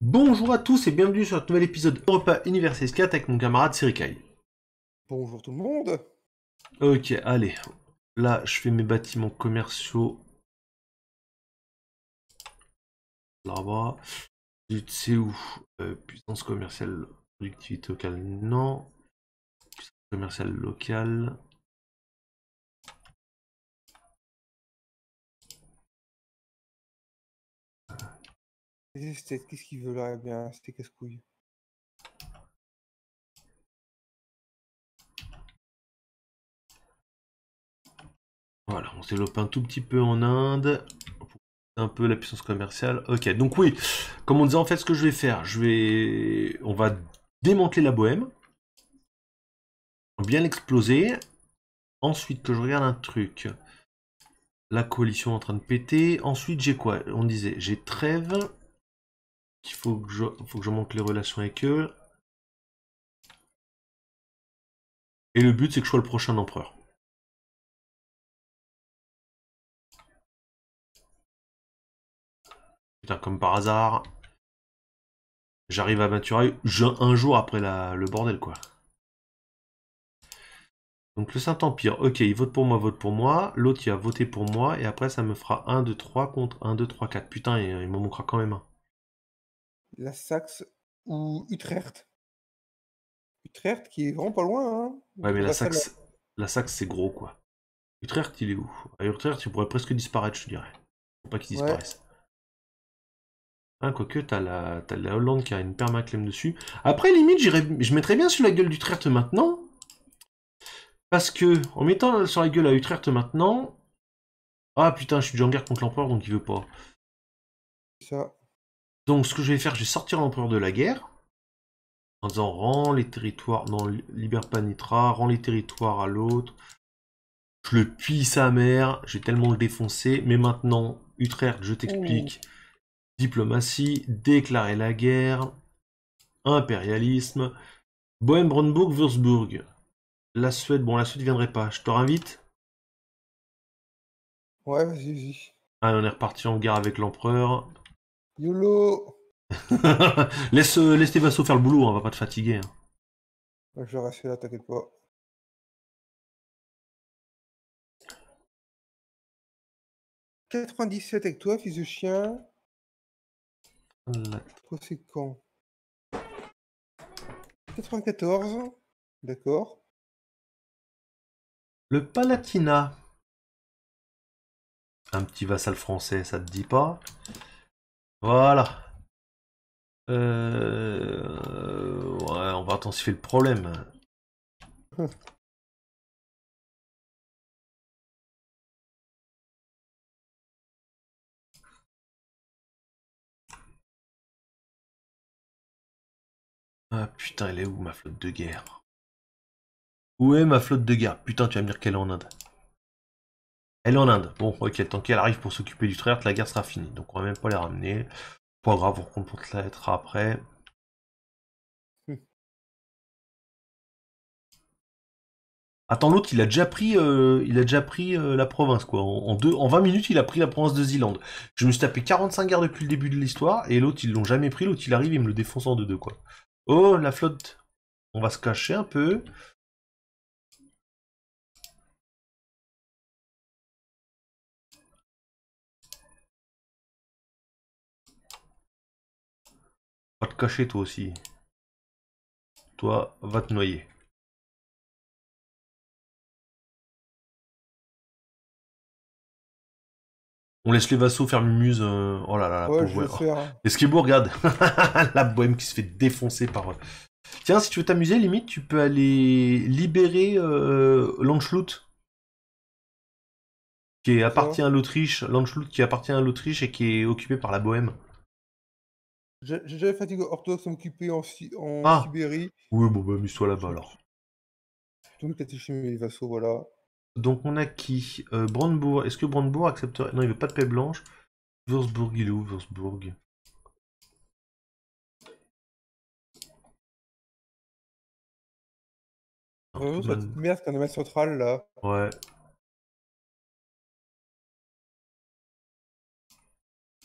Bonjour à tous et bienvenue sur un nouvel épisode Europa Universes 4 avec mon camarade Sirikai. Bonjour tout le monde Ok, allez. Là, je fais mes bâtiments commerciaux. Là-bas. C'est où euh, Puissance commerciale, productivité locale, non. Puissance commerciale locale. Qu'est-ce qu'il veut là eh bien, c'était casse-couille. Voilà, on se développe un tout petit peu en Inde un peu la puissance commerciale. Ok, donc oui, comme on disait, en fait, ce que je vais faire, je vais... On va démanteler la bohème. Bien l'exploser. Ensuite, que je regarde un truc. La coalition en train de péter. Ensuite, j'ai quoi On disait, j'ai trêve. Il faut que je, faut que je manque les relations avec eux. Et le but, c'est que je sois le prochain empereur. Putain, comme par hasard, j'arrive à Maturail un jour après la, le bordel, quoi. Donc le Saint-Empire, ok, il vote pour moi, vote pour moi. L'autre, il a voté pour moi. Et après, ça me fera 1, 2, 3 contre 1, 2, 3, 4. Putain, il, il m'en manquera quand même un la Saxe ou Utrecht. Utrecht qui est vraiment pas loin. Hein. Ouais, mais la Saxe, la Saxe c'est gros quoi. Utrecht il est où À Utrecht il pourrait presque disparaître, je dirais. Faut pas qu'il disparaisse. Ouais. Hein, quoique, t'as la, la Hollande qui a une permaclème dessus. Après, limite, je mettrais bien sur la gueule d'Utrecht maintenant. Parce que, en mettant sur la gueule à Utrecht maintenant. Ah putain, je suis déjà en guerre contre l'empereur, donc il veut pas. Ça. Donc ce que je vais faire, je vais sortir l'empereur de la guerre. En disant rends les territoires. Non, libère pas rend les territoires à l'autre. Je le puis sa mère, j'ai tellement le défoncer. Mais maintenant, Utrecht, je t'explique. Diplomatie, déclarer la guerre, impérialisme. Bohème, Brandenburg, Würzburg. La Suède, bon, la Suède viendrait pas. Je te réinvite Ouais, vas-y, vas-y. Ah, on est reparti en guerre avec l'empereur. YOLO laisse, tes euh, vassaux faire le boulot, hein, on va pas te fatiguer. Hein. Je reste là, t'inquiète pas. « 97 avec toi, fils de chien. c'est quand ?»« 94. D'accord. Le Palatina. Un petit vassal français, ça te dit pas voilà. Euh... Ouais, on va intensifier le problème. Ah putain, elle est où ma flotte de guerre Où est ma flotte de guerre Putain, tu vas me dire qu'elle est en Inde. Elle en Inde. Bon, ok, tant qu'elle arrive pour s'occuper du traître, la guerre sera finie. Donc on va même pas les ramener. Pas grave, on compte après. Attends, l'autre, il a déjà pris, euh, il a déjà pris euh, la province, quoi. En, deux, en 20 minutes, il a pris la province de zealand Je me suis tapé 45 guerres depuis le début de l'histoire, et l'autre, ils l'ont jamais pris. L'autre, il arrive, il me le défonce en deux-deux, quoi. Oh, la flotte. On va se cacher un peu. Va te cacher toi aussi. Toi, va te noyer. On laisse les vassaux faire une muse. Euh, oh là là, là, ouais, Et ce qui est regarde. la bohème qui se fait défoncer par. Tiens, si tu veux t'amuser, limite, tu peux aller libérer euh, qui appartient à l'Autriche, Landschlut qui appartient à l'Autriche et qui est occupé par la Bohème. J'ai déjà fatigué orthodoxe à m'occuper en, en ah. Oui, bon, bah, amuse-toi là-bas alors. Donc, chez les vassaux, voilà. Donc, on a qui euh, Brandebourg. Est-ce que Brandebourg accepterait. Non, il veut pas de paix blanche. Würzburg, il est où, Würzburg merde qu'on a là. Ouais,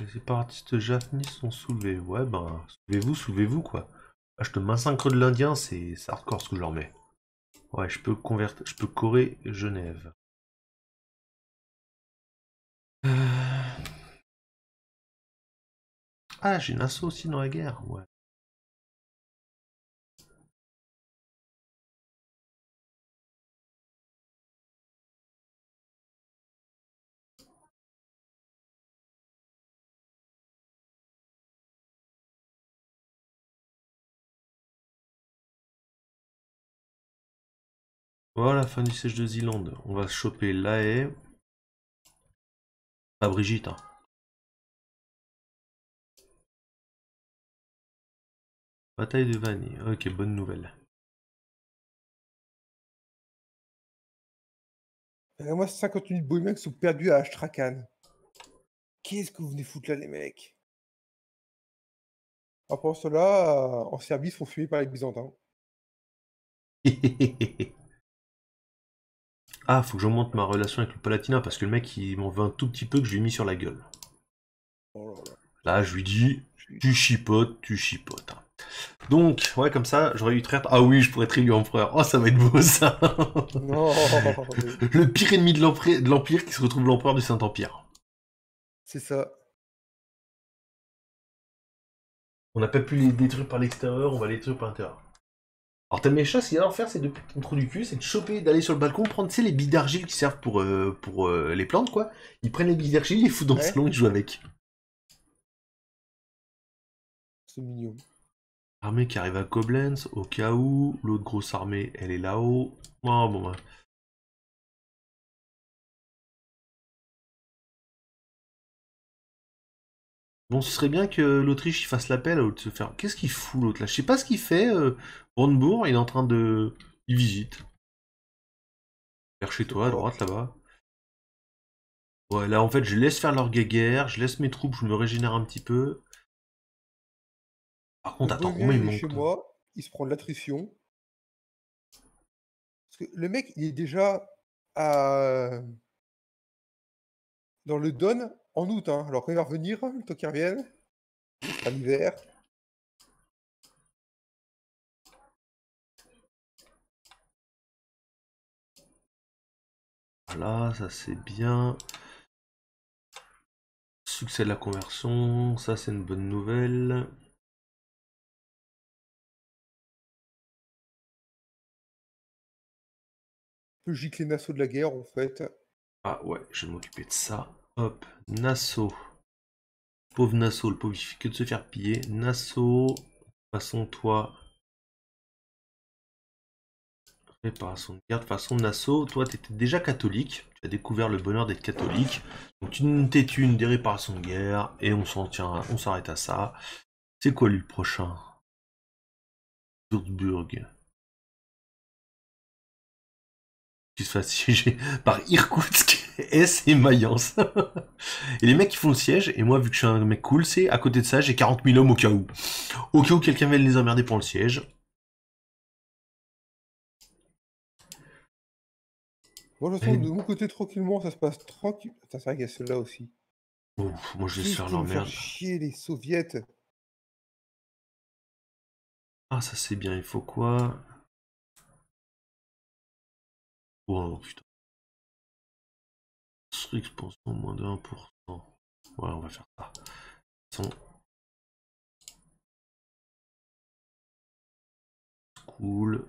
Les séparatistes japonais sont soulevés. Ouais, ben, soulevez-vous, soulevez-vous, quoi. Ah, je te massacre de l'Indien, c'est hardcore ce que je leur mets. Ouais, je peux convertir, je peux correr Genève. Euh. Ah, j'ai assaut aussi dans la guerre, ouais. Voilà, fin du siège de Zealand. On va choper et à Brigitte. Hein. Bataille de Vanille. Ok, bonne nouvelle. Euh, moi, 50 000 mec, sont perdus à Astrakhan. Qu'est-ce que vous venez foutre là, les mecs Après cela, euh, en service, ils sont par les Byzantins. Ah, faut que j'augmente ma relation avec le palatinat parce que le mec il m'en veut un tout petit peu que je lui ai mis sur la gueule. Oh là, je lui dis, tu chipotes, tu chipotes. Hein. Donc, ouais, comme ça, j'aurais eu très... Ah oui, je pourrais être élu empereur. Oh, ça va être beau, ça. le pire ennemi de l'Empire qui se retrouve l'empereur du Saint-Empire. C'est ça. On n'a pas pu les détruire par l'extérieur, on va les détruire par l'intérieur. Alors t'as mes ce y a à faire, c'est de contre du cul, c'est de choper, d'aller sur le balcon, prendre, tu sais, les billes d'argile qui servent pour, euh, pour euh, les plantes, quoi. Ils prennent les billes d'argile, ils les foutent dans le salon, ils jouent avec. C'est mignon. Armée qui arrive à Koblenz, au cas où, l'autre grosse armée, elle est là-haut. Oh, bon, bah. Bon, ce serait bien que l'Autriche fasse l'appel à de se faire. Qu'est-ce qu'il fout l'autre là Je sais pas ce qu'il fait. Euh, bourg, il est en train de. Il visite. Vers chez toi, à droite, là-bas. Ouais, là, en fait, je laisse faire leur guéguerre, je laisse mes troupes, je me régénère un petit peu. Par contre, attends, combien il chez moi, il se prend de l'attrition. Parce que le mec, il est déjà à... dans le Don en août. Hein. Alors, il va revenir, le temps qu'il revienne, à l'hiver. Voilà, ça c'est bien. Succès de la conversion, ça c'est une bonne nouvelle. Peux gicler Nassau de la guerre en fait. Ah ouais, je vais m'occuper de ça. Hop, Nassau. Pauvre Nassau, le pauvre, il fait que de se faire piller. Nassau, passons toi, Réparation de guerre de façon Nassau. Toi, t'étais déjà catholique. Tu as découvert le bonheur d'être catholique. Donc, tu t'es une des réparations de guerre. Et on s'en tient, on s'arrête à ça. C'est quoi le prochain Würzburg. Qui se fasse siéger par Irkoutsk, S et Mayence. et les mecs qui font le siège, et moi, vu que je suis un mec cool, c'est à côté de ça, j'ai 40 000 hommes au cas où. Au cas où quelqu'un va les emmerder pour le siège. Bon je sens de mon côté tranquillement, ça se passe tranquille. C'est vrai qu'il y a celle-là aussi. Ouf, moi, je vais faire l'envers chier les soviets. Ah, ça c'est bien, il faut quoi Wow, putain. Expansion moins de 1%. Voilà, on va faire ça. Cool.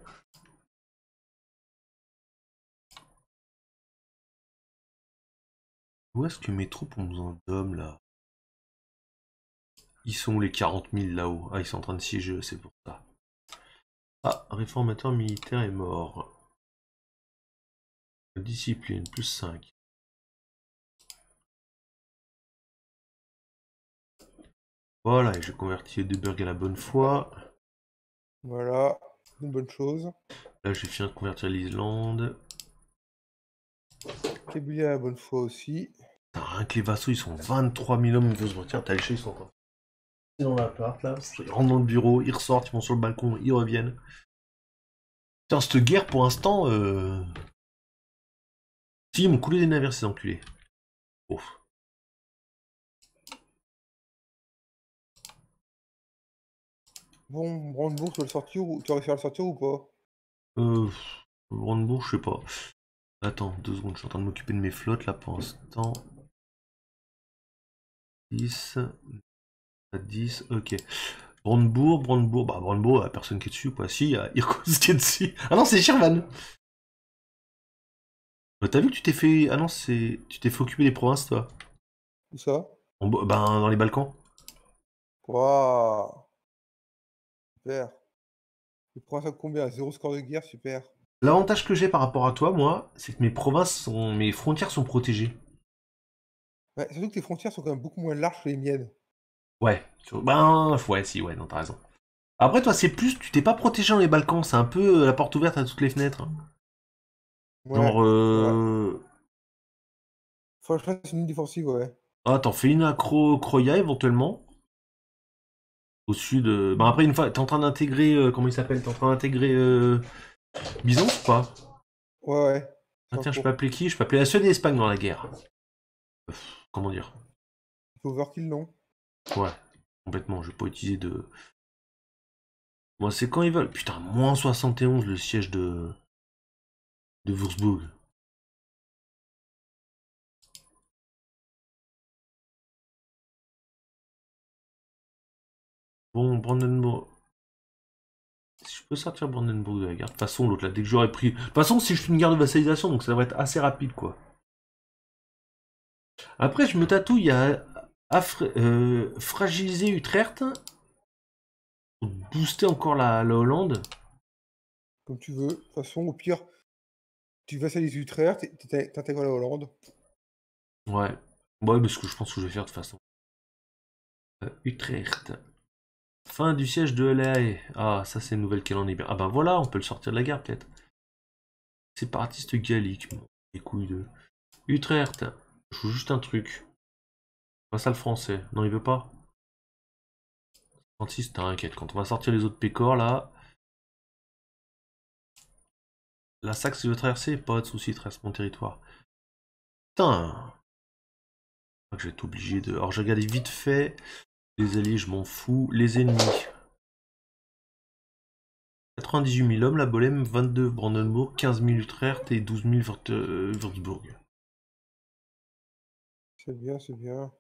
Où est-ce que mes troupes ont besoin d'hommes là Ils sont les 40 000 là-haut. Ah, ils sont en train de siéger, c'est pour ça. Ah, réformateur militaire est mort. Discipline, plus 5. Voilà, et je convertis Duberg à la bonne foi. Voilà, une bonne chose. Là, j'ai fini de convertir l'Islande. à la bonne foi aussi. Rien que les vassaux, ils sont 23 000 hommes, ils veulent se Tiens, t'as les ils sont quoi Ils sont dans l'appart, là, ils rentrent dans le bureau, ils ressortent, ils vont sur le balcon, ils reviennent. Putain, cette guerre, pour l'instant, euh... Si, ils m'ont coulé des navires, ces enculés. Ouf. Bon, Brandebourg, tu vas le sortir ou tu réussi à le sortir ou pas Euh. Brandebourg, je sais pas. Attends, deux secondes, je suis en train de m'occuper de mes flottes là pour l'instant. 10, à 10, ok. Brandebourg, Brandebourg, bah Brandebourg, personne qui est dessus, quoi. Si, il y a qui est dessus. Ah non, c'est Sherman euh, T'as vu que tu t'es fait... Ah non, c'est... Tu t'es fait occuper des provinces, toi. Où ça Ben, dans les Balkans. Quoi Super Les provinces à combien Zéro score de guerre, super L'avantage que j'ai par rapport à toi, moi, c'est que mes provinces sont... Mes frontières sont protégées surtout que tes frontières sont quand même beaucoup moins larges que les miennes. Ouais, ben ouais, si, ouais, non, t'as raison. Après, toi, c'est plus, tu t'es pas protégé dans les Balkans, c'est un peu euh, la porte ouverte à toutes les fenêtres. Genre. Euh... Faut que je une défensive, ouais. Ah, t'en fais une à Croya éventuellement. Au sud. Bah après, une fois, t'es en train d'intégrer. Euh, comment il s'appelle T'es en train d'intégrer. Bison, ou pas Ouais, ouais. Ah, tiens, je peux appeler qui Je peux appeler la Suède et dans la guerre comment dire Faut voir Overkill, non Ouais, complètement. Je vais pas utiliser de. Moi, c'est quand ils veulent. Putain, moins 71 le siège de. de Würzburg. Bon, Brandenburg. Si je peux sortir Brandenburg de la garde. De toute façon, l'autre là, dès que j'aurai pris. De toute façon, si je fais une garde de vassalisation, donc ça devrait être assez rapide quoi. Après, je me tatouille à, euh, fragiliser Utrecht pour booster encore la, Hollande. Comme tu veux. De toute façon, au pire, tu vassalises Utrecht, et t'intègres la Hollande. Ouais. Ouais, parce que je pense que je vais faire de toute façon. Euh, Utrecht. Fin du siège de LA. E. Ah, ça c'est une nouvelle qu'elle en est bien. Ah bah voilà, on peut le sortir de la guerre peut-être. Séparatiste gallique. Les couilles de... Utrecht. Je veux juste un truc. le français. Non, il veut pas. 36, t'inquiète. Quand on va sortir les autres pécores, là... La Saxe, veut veut traverser. Pas de soucis, traverse mon territoire. Putain Je vais être obligé de... Alors, j'ai gardé vite fait. Les alliés, je m'en fous. Les ennemis. 98 000 hommes, la Bolème, 22 Brandenburg, 15 000 Utrecht et 12 000 Wurtzbourg. C'est bien, c'est bien.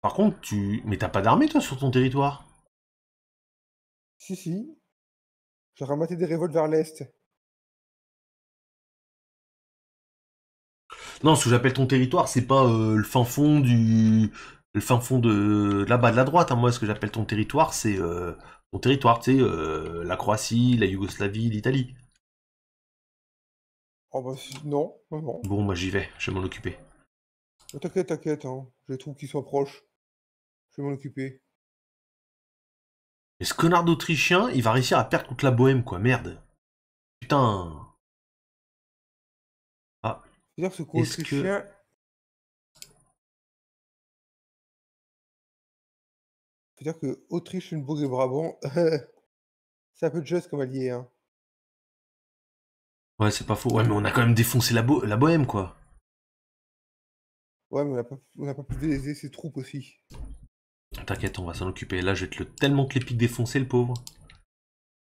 Par contre, tu. Mais t'as pas d'armée, toi, sur ton territoire Si, si. J'ai ramassé des révoltes vers l'Est. Non, ce que j'appelle ton territoire, c'est pas euh, le fin fond du. Le fin fond de, là-bas de la droite. Hein. Moi, ce que j'appelle ton territoire, c'est ton euh, territoire, tu sais, euh, la Croatie, la Yougoslavie, l'Italie. Oh non, non. Bon, moi j'y vais, je vais m'en occuper. T'inquiète, t'inquiète, hein. je trouve qu'ils soient proches. Je vais m'en occuper. Mais ce connard d'Autrichien, il va réussir à perdre toute la Bohème, quoi, merde. Putain. Ah. C'est-à-dire ce coup autrichien, que... C'est-à-dire que Autriche, Luxembourg et Brabant, un peu de juste comme allié. Hein. Ouais, c'est pas faux. Ouais, mais on a quand même défoncé la, bohème, quoi. Ouais, mais on n'a pas, a pas pu délaiser ses troupes aussi. T'inquiète, on va s'en occuper. Là, je vais te le tellement que défoncé, le pauvre.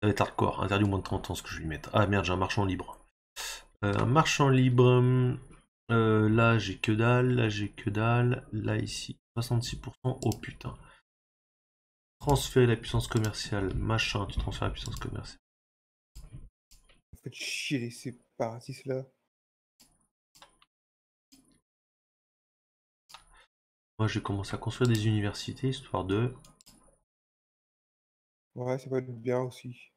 Ça va être hardcore. Interdit au moins de 30 ans, ce que je vais lui mettre. Ah merde, j'ai un marchand libre. Euh, un marchand libre. Euh, là, j'ai que dalle. Là, j'ai que dalle. Là, ici, 66%. Oh putain. Transférer la puissance commerciale. Machin, tu transfères la puissance commerciale fait chier ces là. Moi, j'ai commencé à construire des universités histoire de. Ouais, ça pas être bien aussi.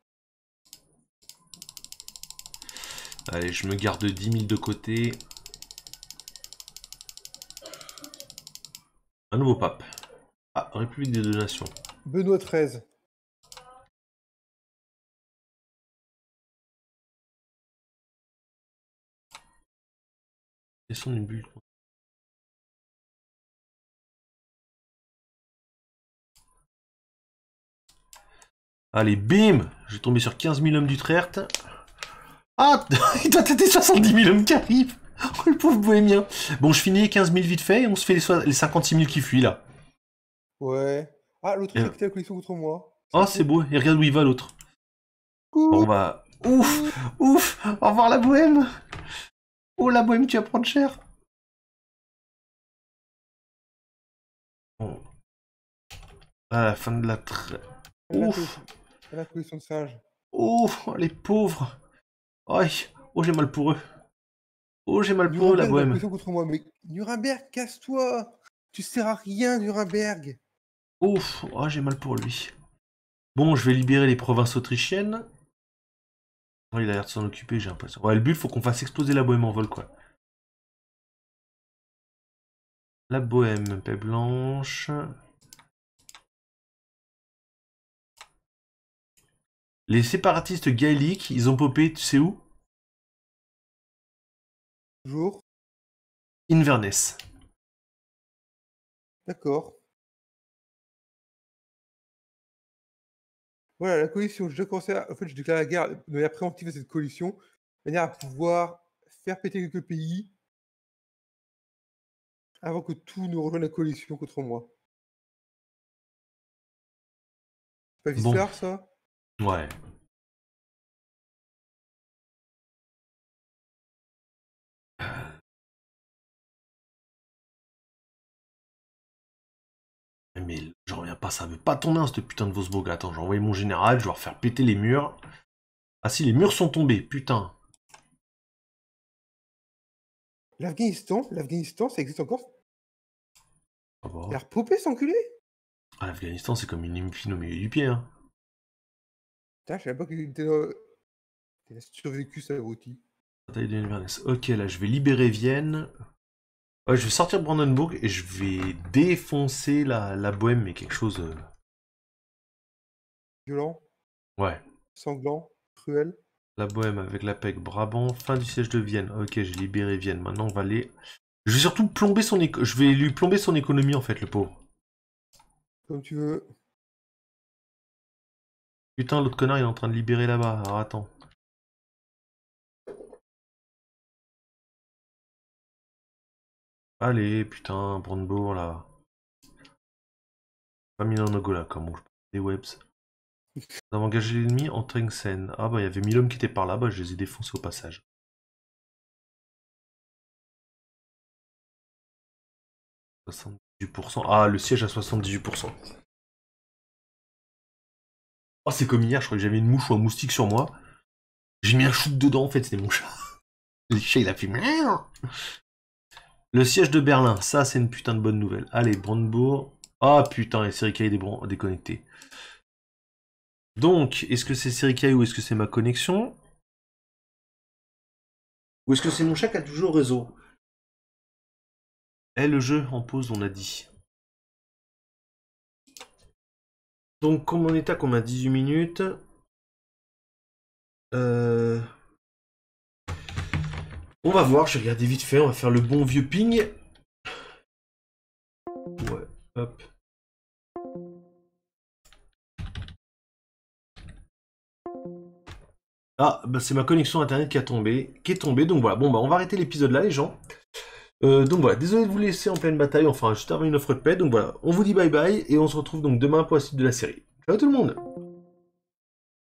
Allez, je me garde 10 000 de côté. Un nouveau pape. Ah, République des deux nations. Benoît XIII. une bulle Allez, bim je vais tombé sur 15 000 hommes d'Utrecht. Ah Il doit être 70 000 hommes qui arrivent Oh, le pauvre bohémien Bon, je finis 15 000 vite fait, et on se fait les, les 56 000 qui fuient, là. Ouais. Ah, l'autre côté, à la contre moi. Oh, c'est ah, beau. Et regarde où il va, l'autre. Bon, on va... Ouf Ouf Au revoir, la bohème Oh la bohème, tu vas prendre cher. Oh. Ah, la fin de la Ouf. sage. les pauvres. Oh, j'ai mal pour eux. Oh, j'ai mal pour eux, la bohème. contre moi, mais Nuremberg, casse-toi. Tu sers à rien, Nuremberg. Ouf. Oh, j'ai mal pour lui. Bon, je vais libérer les provinces autrichiennes. Il a l'air de s'en occuper, j'ai l'impression. Ouais, le but, faut qu'on fasse exploser la bohème en vol, quoi. La bohème, paix blanche. Les séparatistes gaéliques, ils ont popé, tu sais où Toujours. Inverness. D'accord. Voilà, la coalition, je en fait, je déclare la guerre de manière préemptive à cette coalition, de manière à pouvoir faire péter quelques pays avant que tout nous rejoigne la coalition contre moi. C'est pas Vislar, ça Ouais, mais je reviens pas, ça veut pas tomber, hein, ce putain de Vosbog. Attends, j'envoie mon général, je vais faire péter les murs. Ah si, les murs sont tombés, putain. L'Afghanistan, l'Afghanistan, ça existe encore ah La s'enculer Ah, l'Afghanistan, c'est comme une épine au milieu du pied, hein. Putain, je savais pas que tu as survécu, ça, Routi. Ok, là, je vais libérer Vienne je vais sortir Brandenburg et je vais défoncer la, bohème, mais quelque chose. Euh, Violent, Ouais. sanglant, cruel. La bohème avec la PEC, Brabant, fin du siège de Vienne. Ok, j'ai libéré Vienne. Maintenant, on va aller. Je vais surtout plomber son Je vais lui plomber son économie, en fait, le pauvre. Comme tu veux. Putain, l'autre connard, il est en train de libérer là-bas. Alors attends. Allez, putain, Brandebourg là. Pas en nogola comme on des webs. Nous avons engagé l'ennemi en Ah bah il y avait 1000 hommes qui étaient par là, bah je les ai défoncés au passage. 78%. Ah, le siège à 78%. Oh, c'est comme hier, je crois que j'avais une mouche ou un moustique sur moi. J'ai mis un shoot dedans, en fait, c'était mon chat. Le chat, il a fait... Le siège de Berlin, ça c'est une putain de bonne nouvelle. Allez, Brandebourg. Ah putain, et des est déconnecté. Donc, est-ce que c'est Serikai ou est-ce que c'est ma connexion Ou est-ce que c'est mon chat qui a toujours réseau et eh, le jeu en pause, on a dit. Donc, comme on est à comme à 18 minutes... Euh... On va voir, je vais regarder vite fait, on va faire le bon vieux ping. Ah, bah c'est ma connexion internet qui a tombé, qui est tombée. Donc voilà, bon bah on va arrêter l'épisode là les gens. Euh, donc voilà, désolé de vous laisser en pleine bataille, enfin je termine une offre de paix. Donc voilà, on vous dit bye bye et on se retrouve donc demain pour la suite de la série. Ciao tout le monde